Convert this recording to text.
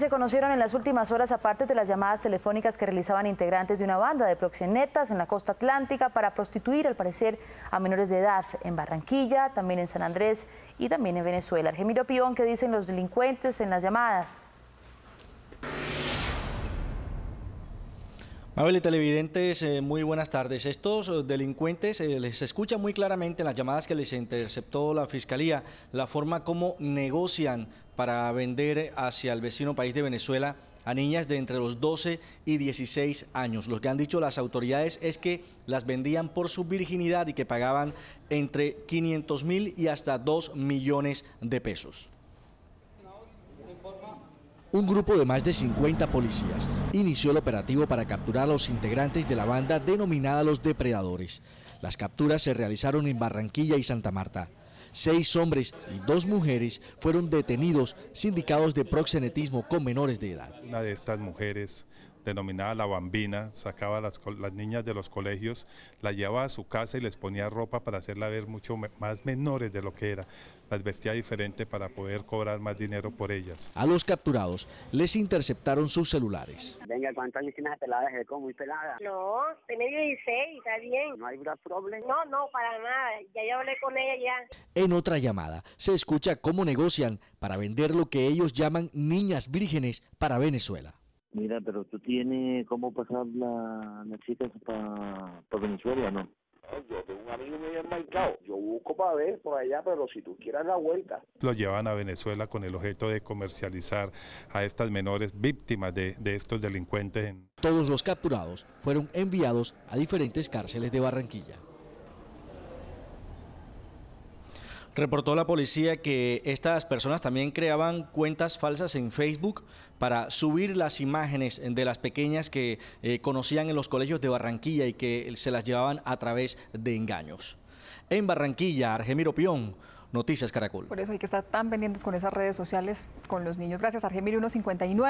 Se conocieron en las últimas horas, aparte de las llamadas telefónicas que realizaban integrantes de una banda de proxenetas en la costa atlántica para prostituir, al parecer, a menores de edad en Barranquilla, también en San Andrés y también en Venezuela. Argemiro Pión, ¿qué dicen los delincuentes en las llamadas? televidentes, eh, muy buenas tardes. Estos eh, delincuentes eh, les escucha muy claramente en las llamadas que les interceptó la Fiscalía, la forma como negocian para vender hacia el vecino país de Venezuela a niñas de entre los 12 y 16 años. Lo que han dicho las autoridades es que las vendían por su virginidad y que pagaban entre 500 mil y hasta 2 millones de pesos. Un grupo de más de 50 policías inició el operativo para capturar a los integrantes de la banda denominada Los Depredadores. Las capturas se realizaron en Barranquilla y Santa Marta. Seis hombres y dos mujeres fueron detenidos, sindicados de proxenetismo con menores de edad. Una de estas mujeres denominada la bambina, sacaba las, las niñas de los colegios, las llevaba a su casa y les ponía ropa para hacerla ver mucho más menores de lo que era. Las vestía diferente para poder cobrar más dinero por ellas. A los capturados les interceptaron sus celulares. Venga, niñas peladas ¿Muy pelada? No, tiene 16, está bien. ¿No hay problema? No, no, para nada. Ya hablé con ella ya. En otra llamada se escucha cómo negocian para vender lo que ellos llaman niñas vírgenes para Venezuela. Mira, pero tú tienes cómo pasar la, las chicas para Venezuela, ¿no? Yo tengo un amigo mío en Yo busco para ver por allá, pero si tú quieras la vuelta. Lo llevan a Venezuela con el objeto de comercializar a estas menores víctimas de, de estos delincuentes. Todos los capturados fueron enviados a diferentes cárceles de Barranquilla. Reportó la policía que estas personas también creaban cuentas falsas en Facebook para subir las imágenes de las pequeñas que eh, conocían en los colegios de Barranquilla y que se las llevaban a través de engaños. En Barranquilla, Argemiro Pión. Noticias Caracol. Por eso hay que estar tan pendientes con esas redes sociales, con los niños. Gracias, Argemiro 159.